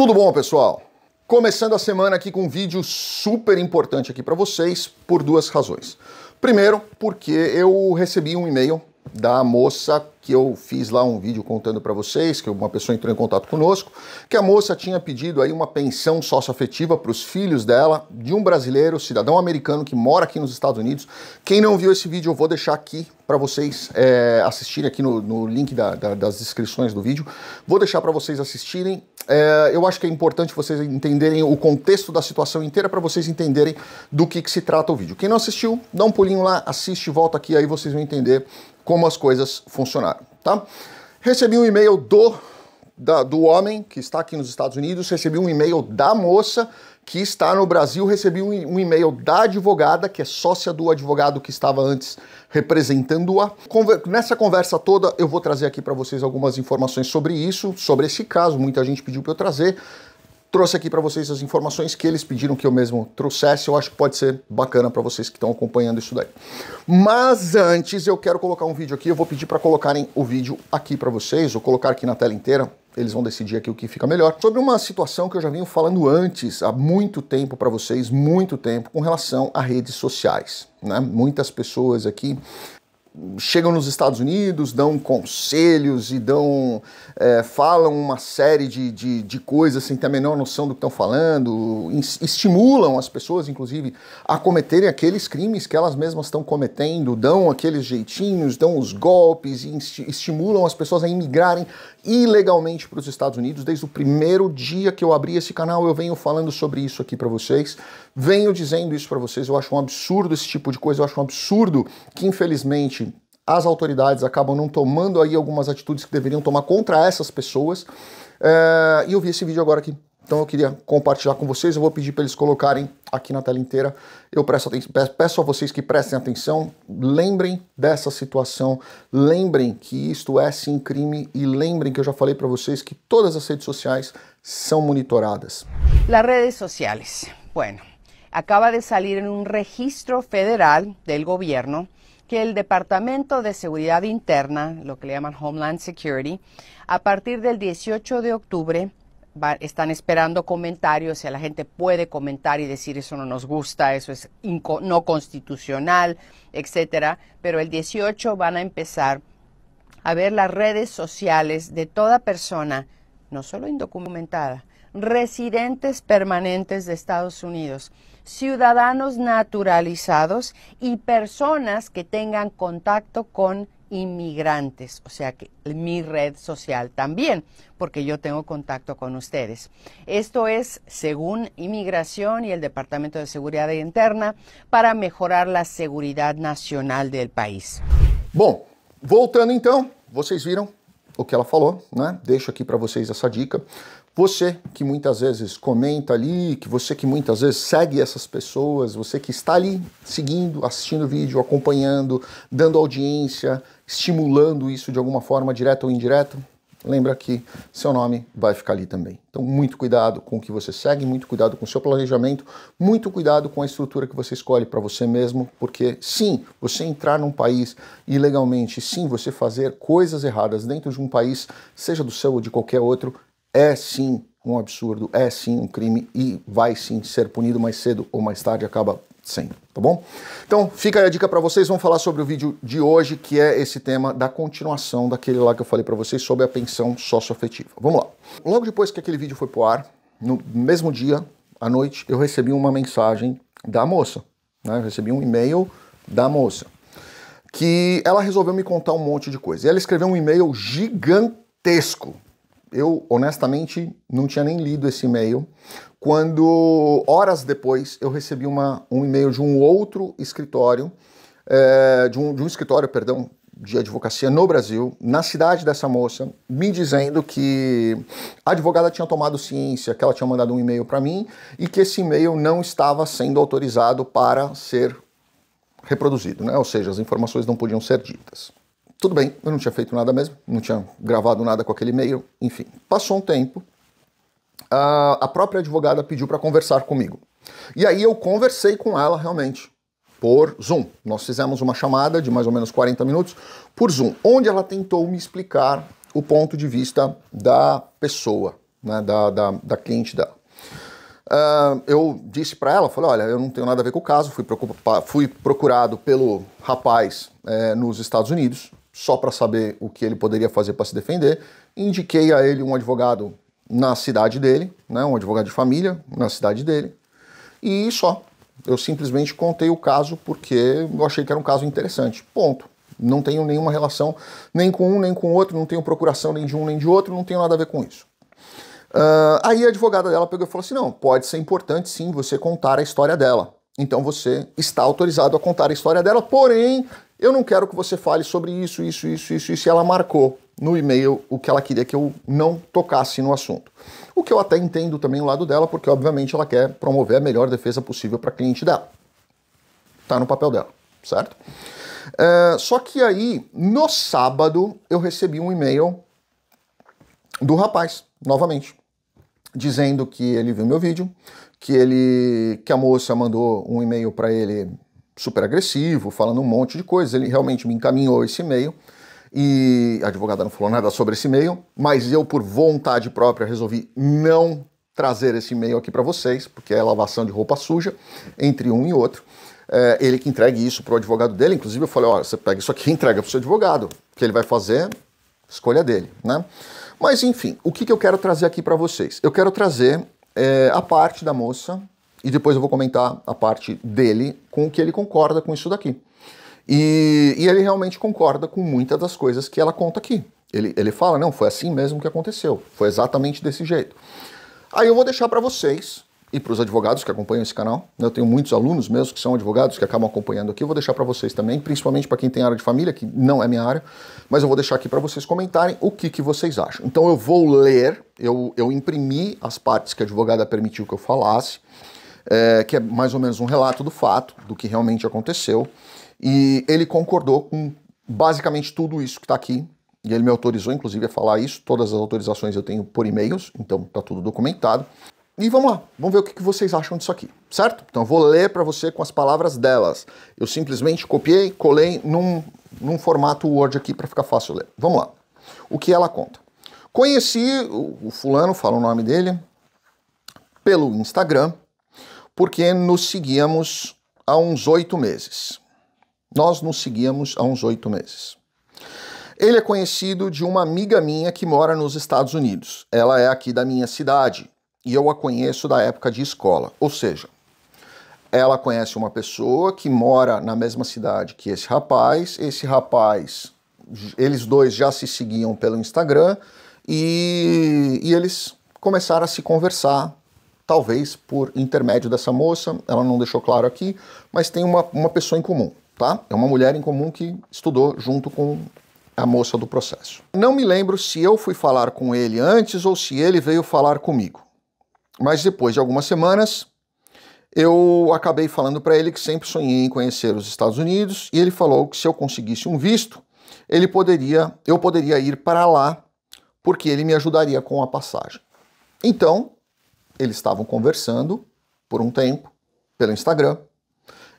Tudo bom, pessoal? Começando a semana aqui com um vídeo super importante aqui para vocês por duas razões. Primeiro, porque eu recebi um e-mail da moça que eu fiz lá um vídeo contando para vocês, que uma pessoa entrou em contato conosco, que a moça tinha pedido aí uma pensão socioafetiva para os filhos dela, de um brasileiro, cidadão americano que mora aqui nos Estados Unidos. Quem não viu esse vídeo, eu vou deixar aqui para vocês é, assistirem aqui no, no link da, da, das descrições do vídeo. Vou deixar para vocês assistirem. É, eu acho que é importante vocês entenderem o contexto da situação inteira para vocês entenderem do que, que se trata o vídeo. Quem não assistiu, dá um pulinho lá, assiste, volta aqui, aí vocês vão entender como as coisas funcionaram. Bolsonaro, tá? Recebi um e-mail do, da, do homem que está aqui nos Estados Unidos, recebi um e-mail da moça que está no Brasil, recebi um, um e-mail da advogada, que é sócia do advogado que estava antes representando-a. Conver nessa conversa toda, eu vou trazer aqui para vocês algumas informações sobre isso, sobre esse caso, muita gente pediu para eu trazer trouxe aqui para vocês as informações que eles pediram que eu mesmo trouxesse. Eu acho que pode ser bacana para vocês que estão acompanhando isso daí. Mas antes eu quero colocar um vídeo aqui. Eu vou pedir para colocarem o vídeo aqui para vocês, ou colocar aqui na tela inteira. Eles vão decidir aqui o que fica melhor. Sobre uma situação que eu já venho falando antes, há muito tempo para vocês, muito tempo, com relação a redes sociais. Né? Muitas pessoas aqui chegam nos Estados Unidos, dão conselhos e dão é, falam uma série de, de, de, coisas sem ter a menor noção do que estão falando, estimulam as pessoas, inclusive, a cometerem aqueles crimes que elas mesmas estão cometendo, dão aqueles jeitinhos, dão os golpes, estimulam as pessoas a imigrarem ilegalmente para os Estados Unidos. Desde o primeiro dia que eu abri esse canal, eu venho falando sobre isso aqui para vocês. Venho dizendo isso para vocês. Eu acho um absurdo esse tipo de coisa. Eu acho um absurdo que, infelizmente, as autoridades acabam não tomando aí algumas atitudes que deveriam tomar contra essas pessoas. É, e eu vi esse vídeo agora aqui. Então eu queria compartilhar com vocês, eu vou pedir para eles colocarem aqui na tela inteira. Eu peço, peço a vocês que prestem atenção, lembrem dessa situação, lembrem que isto é sim crime e lembrem que eu já falei para vocês que todas as redes sociais são monitoradas. Las redes sociais. Bueno, acaba de sair em um registro federal do governo que o Departamento de Seguridade Interna, o que le llaman Homeland Security, a partir del 18 de outubro están esperando comentarios, o la gente puede comentar y decir eso no nos gusta, eso es no constitucional, etcétera, pero el 18 van a empezar a ver las redes sociales de toda persona, no solo indocumentada, residentes permanentes de Estados Unidos, ciudadanos naturalizados y personas que tengan contacto con inmigrantes, o sea que mi red social también, porque yo tengo contacto con ustedes. Esto es según Inmigración y el Departamento de Seguridad Interna para mejorar la seguridad nacional del país. Bom, voltando então, vocês viram o que ela falou, né? Deixo aqui para vocês essa dica. Você que muitas vezes comenta ali, que você que muitas vezes segue essas pessoas, você que está ali seguindo, assistindo o vídeo, acompanhando, dando audiência, estimulando isso de alguma forma, direta ou indireta, lembra que seu nome vai ficar ali também. Então, muito cuidado com o que você segue, muito cuidado com o seu planejamento, muito cuidado com a estrutura que você escolhe para você mesmo, porque sim, você entrar num país ilegalmente, sim, você fazer coisas erradas dentro de um país, seja do seu ou de qualquer outro, é sim um absurdo, é sim um crime e vai sim ser punido mais cedo ou mais tarde, acaba sem, tá bom? Então fica a dica para vocês, vamos falar sobre o vídeo de hoje, que é esse tema da continuação daquele lá que eu falei para vocês sobre a pensão socioafetiva. Vamos lá. Logo depois que aquele vídeo foi pro ar, no mesmo dia, à noite, eu recebi uma mensagem da moça, né? Eu recebi um e-mail da moça, que ela resolveu me contar um monte de coisa. E ela escreveu um e-mail gigantesco, eu honestamente não tinha nem lido esse e-mail, quando horas depois eu recebi uma, um e-mail de um outro escritório, é, de, um, de um escritório, perdão, de advocacia no Brasil, na cidade dessa moça, me dizendo que a advogada tinha tomado ciência, que ela tinha mandado um e-mail para mim e que esse e-mail não estava sendo autorizado para ser reproduzido, né? ou seja, as informações não podiam ser ditas tudo bem, eu não tinha feito nada mesmo, não tinha gravado nada com aquele e-mail, enfim. Passou um tempo, a, própria advogada pediu para conversar comigo. E aí eu conversei com ela realmente, por Zoom. Nós fizemos uma chamada de mais ou menos 40 minutos por Zoom, onde ela tentou me explicar o ponto de vista da pessoa, né, da, da, da cliente dela. Uh, eu disse para ela, falei, olha, eu não tenho nada a ver com o caso, fui, fui procurado pelo rapaz é, nos Estados Unidos, só para saber o que ele poderia fazer para se defender. Indiquei a ele um advogado na cidade dele, né, um advogado de família na cidade dele, e só. Eu simplesmente contei o caso porque eu achei que era um caso interessante. Ponto. Não tenho nenhuma relação nem com um nem com o outro, não tenho procuração nem de um nem de outro, não tenho nada a ver com isso. Uh, aí a advogada dela pegou e falou assim: não, pode ser importante sim você contar a história dela. Então você está autorizado a contar a história dela, porém eu não quero que você fale sobre isso, isso, isso, isso, isso. E ela marcou no e-mail o que ela queria que eu não tocasse no assunto. O que eu até entendo também o lado dela, porque obviamente ela quer promover a melhor defesa possível para cliente dela. Tá no papel dela, certo? É, só que aí, no sábado, eu recebi um e-mail do rapaz, novamente, dizendo que ele viu meu vídeo, que ele que a moça mandou um e-mail para ele super agressivo, falando um monte de coisa. Ele realmente me encaminhou esse e-mail e a advogada não falou nada sobre esse e-mail, mas eu, por vontade própria, resolvi não trazer esse e-mail aqui para vocês, porque é lavação de roupa suja entre um e outro. É, ele que entregue isso para o advogado dele. Inclusive, eu falei: olha, você pega isso aqui e entrega para o seu advogado, que ele vai fazer, escolha dele, né? Mas enfim, o que, que eu quero trazer aqui para vocês? Eu quero trazer é, a parte da moça e depois eu vou comentar a parte dele com o que ele concorda com isso daqui. E, e ele realmente concorda com muitas das coisas que ela conta aqui. Ele, ele fala, não, foi assim mesmo que aconteceu, foi exatamente desse jeito. Aí eu vou deixar para vocês e para os advogados que acompanham esse canal. Né? Eu tenho muitos alunos mesmo que são advogados que acabam acompanhando aqui. Eu vou deixar para vocês também, principalmente para quem tem área de família, que não é minha área, mas eu vou deixar aqui para vocês comentarem o que, que vocês acham. Então eu vou ler, eu, eu imprimi as partes que a advogada permitiu que eu falasse é, que é mais ou menos um relato do fato, do que realmente aconteceu. E ele concordou com basicamente tudo isso que está aqui. E ele me autorizou, inclusive, a falar isso. Todas as autorizações eu tenho por e-mails, então tá tudo documentado. E vamos lá, vamos ver o que vocês acham disso aqui, certo? Então eu vou ler para você com as palavras delas. Eu simplesmente copiei, colei num, num formato Word aqui para ficar fácil ler. Vamos lá. O que ela conta? Conheci o, o fulano, fala o nome dele, pelo Instagram porque nos seguíamos há uns oito meses. Nós nos seguíamos há uns oito meses. Ele é conhecido de uma amiga minha que mora nos Estados Unidos. Ela é aqui da minha cidade e eu a conheço da época de escola. Ou seja, ela conhece uma pessoa que mora na mesma cidade que esse rapaz. Esse rapaz, eles dois já se seguiam pelo Instagram e, e eles começaram a se conversar talvez por intermédio dessa moça, ela não deixou claro aqui, mas tem uma, uma pessoa em comum, tá? É uma mulher em comum que estudou junto com a moça do processo. Não me lembro se eu fui falar com ele antes ou se ele veio falar comigo. Mas depois de algumas semanas, eu acabei falando para ele que sempre sonhei em conhecer os Estados Unidos e ele falou que se eu conseguisse um visto, ele poderia, eu poderia ir para lá porque ele me ajudaria com a passagem. Então, eles estavam conversando por um tempo pelo Instagram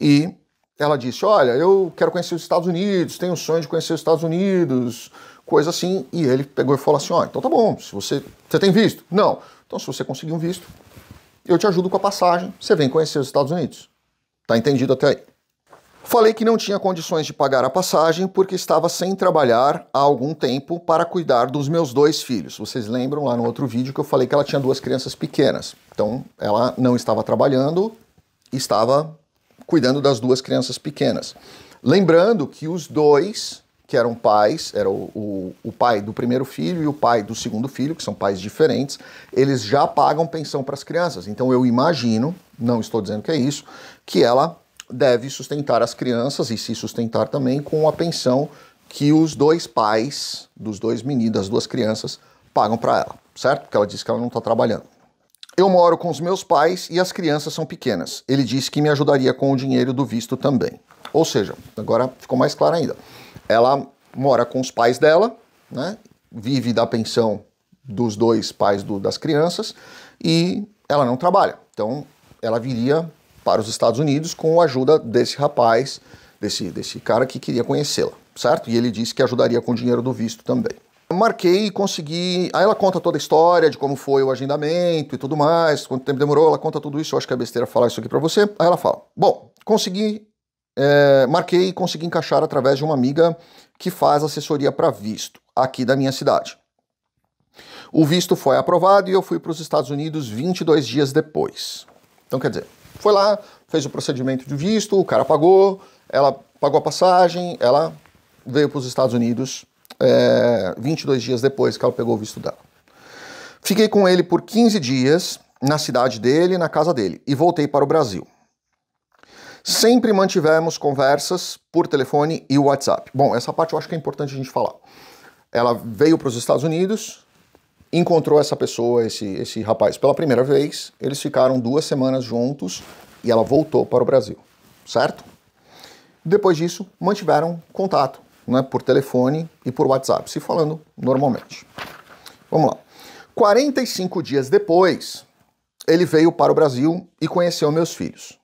e ela disse: Olha, eu quero conhecer os Estados Unidos, tenho o sonho de conhecer os Estados Unidos, coisa assim. E ele pegou e falou assim: Ó, oh, então tá bom, se você, você tem visto? Não. Então, se você conseguir um visto, eu te ajudo com a passagem, você vem conhecer os Estados Unidos. Tá entendido até aí? Falei que não tinha condições de pagar a passagem porque estava sem trabalhar há algum tempo para cuidar dos meus dois filhos. Vocês lembram lá no outro vídeo que eu falei que ela tinha duas crianças pequenas. Então ela não estava trabalhando, estava cuidando das duas crianças pequenas. Lembrando que os dois, que eram pais, era o, o, o pai do primeiro filho e o pai do segundo filho, que são pais diferentes, eles já pagam pensão para as crianças. Então eu imagino, não estou dizendo que é isso, que ela deve sustentar as crianças e se sustentar também com a pensão que os dois pais dos dois meninos, das duas crianças, pagam para ela, certo? Porque ela disse que ela não está trabalhando. Eu moro com os meus pais e as crianças são pequenas. Ele disse que me ajudaria com o dinheiro do visto também. Ou seja, agora ficou mais claro ainda. Ela mora com os pais dela, né? Vive da pensão dos dois pais do, das crianças e ela não trabalha. Então, ela viria para os Estados Unidos com a ajuda desse rapaz, desse, desse cara que queria conhecê-la, certo? E ele disse que ajudaria com o dinheiro do visto também. Marquei e consegui. Aí ela conta toda a história de como foi o agendamento e tudo mais, quanto tempo demorou, ela conta tudo isso. Eu acho que é besteira falar isso aqui para você. Aí ela fala: Bom, consegui. É, marquei e consegui encaixar através de uma amiga que faz assessoria para visto aqui da minha cidade. O visto foi aprovado e eu fui para os Estados Unidos 22 dias depois. Então, quer dizer, foi lá, fez o procedimento de visto, o cara pagou, ela pagou a passagem, ela veio para os Estados Unidos é, 22 dias depois que ela pegou o visto dela. Fiquei com ele por 15 dias na cidade dele, na casa dele, e voltei para o Brasil. Sempre mantivemos conversas por telefone e WhatsApp. Bom, essa parte eu acho que é importante a gente falar. Ela veio para os Estados Unidos, encontrou essa pessoa, esse, esse rapaz, pela primeira vez. Eles ficaram duas semanas juntos e ela voltou para o Brasil, certo? Depois disso, mantiveram contato né, por telefone e por WhatsApp, se falando normalmente. Vamos lá. 45 dias depois, ele veio para o Brasil e conheceu meus filhos.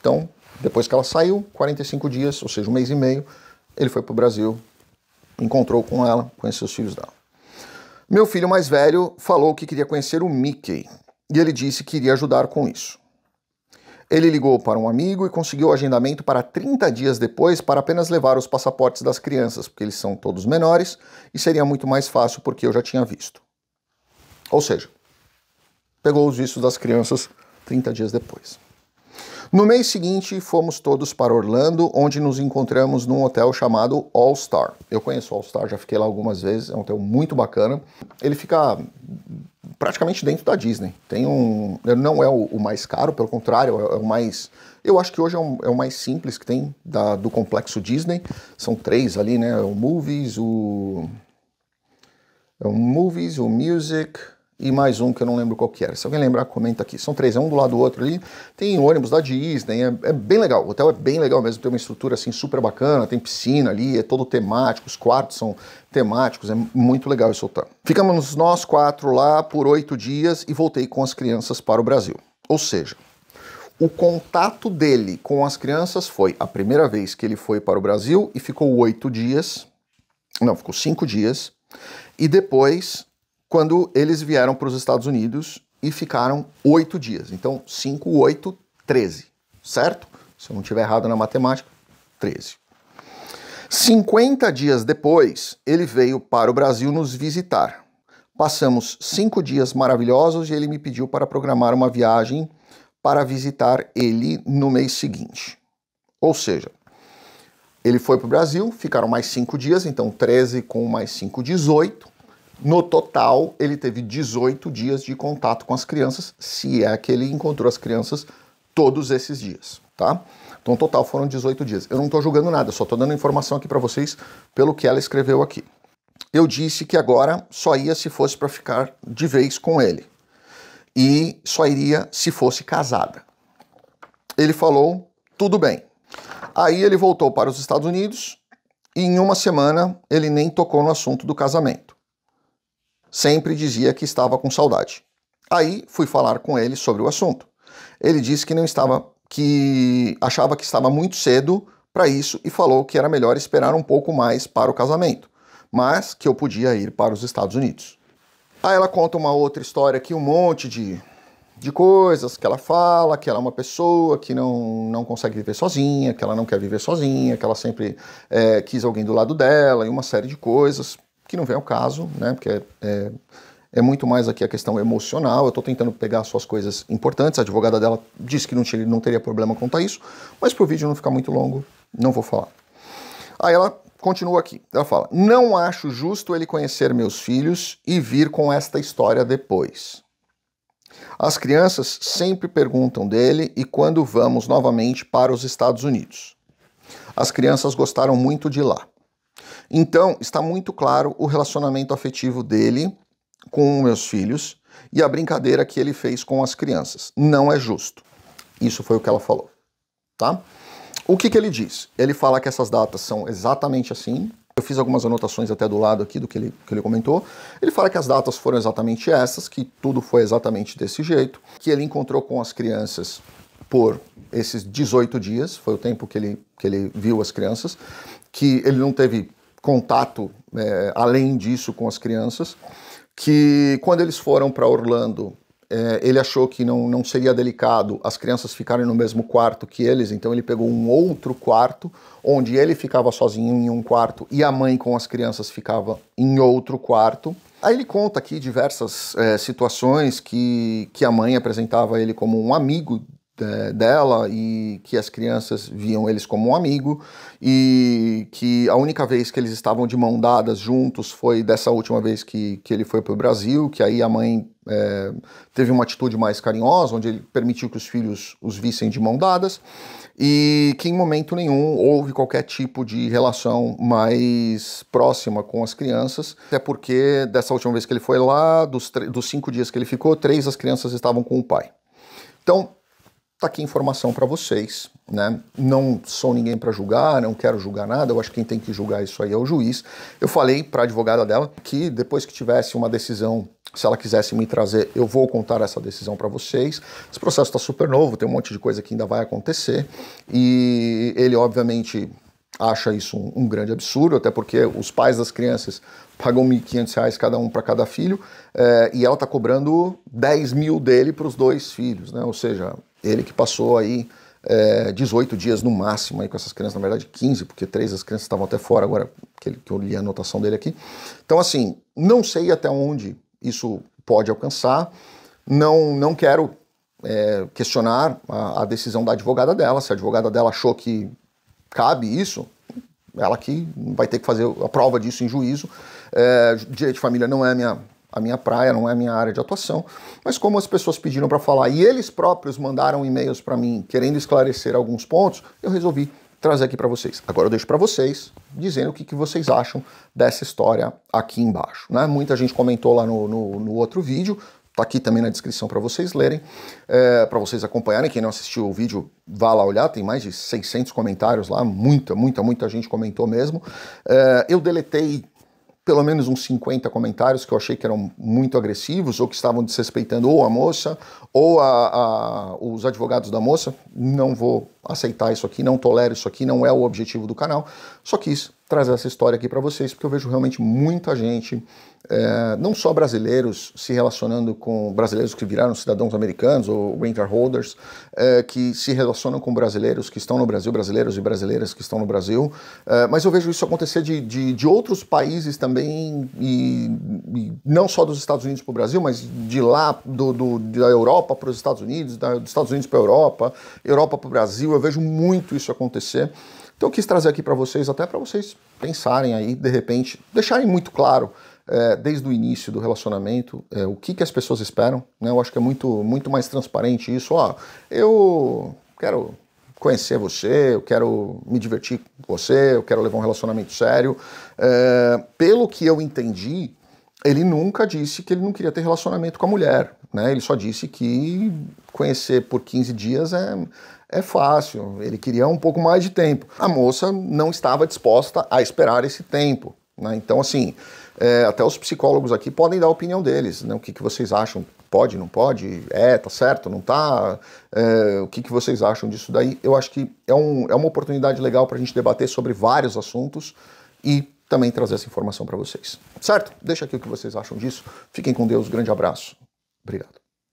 Então, depois que ela saiu, 45 dias, ou seja, um mês e meio, ele foi para o Brasil, encontrou com ela, conheceu os filhos dela. Meu filho mais velho falou que queria conhecer o Mickey e ele disse que iria ajudar com isso. Ele ligou para um amigo e conseguiu o agendamento para 30 dias depois para apenas levar os passaportes das crianças, porque eles são todos menores e seria muito mais fácil porque eu já tinha visto. Ou seja, pegou os vistos das crianças 30 dias depois. No mês seguinte, fomos todos para Orlando, onde nos encontramos num hotel chamado All Star. Eu conheço o All Star, já fiquei lá algumas vezes, é um hotel muito bacana. Ele fica praticamente dentro da Disney. Tem um, não é o, o mais caro, pelo contrário, é, é o mais eu acho que hoje é, um, é o mais simples que tem da, do complexo Disney. São três ali, né? O Movies, o. É o Movies, o Music e mais um que eu não lembro qual que era. Se alguém lembrar, comenta aqui. São três, é um do lado do outro ali. Tem ônibus da Disney, é, é, bem legal. O hotel é bem legal mesmo, tem uma estrutura assim super bacana, tem piscina ali, é todo temático, os quartos são temáticos, é muito legal esse hotel. Ficamos nós quatro lá por oito dias e voltei com as crianças para o Brasil. Ou seja, o contato dele com as crianças foi a primeira vez que ele foi para o Brasil e ficou oito dias, não, ficou cinco dias, e depois quando eles vieram para os Estados Unidos e ficaram oito dias. Então, 5, 8, 13, certo? Se eu não estiver errado na matemática, 13. 50 dias depois, ele veio para o Brasil nos visitar. Passamos cinco dias maravilhosos e ele me pediu para programar uma viagem para visitar ele no mês seguinte. Ou seja, ele foi para o Brasil, ficaram mais cinco dias, então 13 com mais 5, 18. No total, ele teve 18 dias de contato com as crianças, se é que ele encontrou as crianças todos esses dias, tá? Então, no total foram 18 dias. Eu não estou julgando nada, só estou dando informação aqui para vocês pelo que ela escreveu aqui. Eu disse que agora só ia se fosse para ficar de vez com ele e só iria se fosse casada. Ele falou: tudo bem. Aí ele voltou para os Estados Unidos e em uma semana ele nem tocou no assunto do casamento sempre dizia que estava com saudade. Aí fui falar com ele sobre o assunto. Ele disse que não estava, que achava que estava muito cedo para isso e falou que era melhor esperar um pouco mais para o casamento, mas que eu podia ir para os Estados Unidos. Aí ela conta uma outra história aqui, um monte de, de coisas que ela fala, que ela é uma pessoa que não, não consegue viver sozinha, que ela não quer viver sozinha, que ela sempre é, quis alguém do lado dela e uma série de coisas que não vem ao caso, né? Porque é, é, é muito mais aqui a questão emocional. Eu estou tentando pegar suas coisas importantes. A advogada dela disse que não, tinha, não teria problema contar isso, mas para o vídeo não ficar muito longo, não vou falar. Aí ela continua aqui. Ela fala: Não acho justo ele conhecer meus filhos e vir com esta história depois. As crianças sempre perguntam dele e quando vamos novamente para os Estados Unidos. As crianças gostaram muito de lá. Então, está muito claro o relacionamento afetivo dele com meus filhos e a brincadeira que ele fez com as crianças. Não é justo. Isso foi o que ela falou, tá? O que, que ele diz? Ele fala que essas datas são exatamente assim. Eu fiz algumas anotações até do lado aqui do que ele, que ele comentou. Ele fala que as datas foram exatamente essas, que tudo foi exatamente desse jeito, que ele encontrou com as crianças por esses 18 dias, foi o tempo que ele, que ele viu as crianças, que ele não teve contato é, além disso com as crianças, que quando eles foram para Orlando, é, ele achou que não, não seria delicado as crianças ficarem no mesmo quarto que eles, então ele pegou um outro quarto, onde ele ficava sozinho em um quarto e a mãe com as crianças ficava em outro quarto. Aí ele conta aqui diversas é, situações que, que a mãe apresentava ele como um amigo dela e que as crianças viam eles como um amigo e que a única vez que eles estavam de mão dadas juntos foi dessa última vez que, que ele foi para o Brasil, que aí a mãe é, teve uma atitude mais carinhosa, onde ele permitiu que os filhos os vissem de mão dadas e que em momento nenhum houve qualquer tipo de relação mais próxima com as crianças, até porque dessa última vez que ele foi lá, dos, dos cinco dias que ele ficou, três as crianças estavam com o pai. Então, tá aqui informação para vocês, né? Não sou ninguém para julgar, não quero julgar nada, eu acho que quem tem que julgar isso aí é o juiz. Eu falei para a advogada dela que depois que tivesse uma decisão, se ela quisesse me trazer, eu vou contar essa decisão para vocês. Esse processo está super novo, tem um monte de coisa que ainda vai acontecer e ele obviamente acha isso um, um grande absurdo, até porque os pais das crianças pagam R$ 1.500 cada um para cada filho, é, e ela está cobrando 10 mil dele para os dois filhos, né? Ou seja, ele que passou aí é, eh, 18 dias no máximo aí com essas crianças, na verdade 15, porque três das crianças estavam até fora agora que, ele, que eu li a anotação dele aqui. Então, assim, não sei até onde isso pode alcançar, não, não quero é, questionar a, a, decisão da advogada dela. Se a advogada dela achou que cabe isso, ela que vai ter que fazer a prova disso em juízo. É, direito de família não é minha a minha praia, não é a minha área de atuação, mas como as pessoas pediram para falar e eles próprios mandaram e-mails para mim querendo esclarecer alguns pontos, eu resolvi trazer aqui para vocês. Agora eu deixo para vocês dizendo o que, que, vocês acham dessa história aqui embaixo. Né? Muita gente comentou lá no, no, no outro vídeo, tá aqui também na descrição para vocês lerem, é, para vocês acompanharem. Quem não assistiu o vídeo, vá lá olhar, tem mais de 600 comentários lá, muita, muita, muita gente comentou mesmo. É, eu deletei pelo menos uns 50 comentários que eu achei que eram muito agressivos ou que estavam desrespeitando ou a moça ou a, a, os advogados da moça. Não vou aceitar isso aqui, não tolero isso aqui, não é o objetivo do canal. Só quis trazer essa história aqui para vocês porque eu vejo realmente muita gente é, não só brasileiros se relacionando com brasileiros que viraram cidadãos americanos ou winter holders, é, que se relacionam com brasileiros que estão no Brasil, brasileiros e brasileiras que estão no Brasil, é, mas eu vejo isso acontecer de, de, de outros países também, e, e, não só dos Estados Unidos para o Brasil, mas de lá, do, do da Europa para os Estados Unidos, da, dos Estados Unidos para a Europa, Europa para o Brasil, eu vejo muito isso acontecer. Então eu quis trazer aqui para vocês, até para vocês pensarem aí, de repente, deixarem muito claro é, desde o início do relacionamento, é, o que, que as pessoas esperam. Né? Eu acho que é muito, muito mais transparente isso. Ó, eu quero conhecer você, eu quero me divertir com você, eu quero levar um relacionamento sério. É, pelo que eu entendi, ele nunca disse que ele não queria ter relacionamento com a mulher. Né? Ele só disse que conhecer por 15 dias é, é fácil, ele queria um pouco mais de tempo. A moça não estava disposta a esperar esse tempo. Né? Então, assim, é, até os psicólogos aqui podem dar a opinião deles, né? O que, que vocês acham? Pode, não pode? É, tá certo, não tá? É, o que, que vocês acham disso daí? Eu acho que é, um, é uma oportunidade legal para a gente debater sobre vários assuntos e também trazer essa informação para vocês. Certo? Deixa aqui o que vocês acham disso. Fiquem com Deus, grande abraço. Obrigado.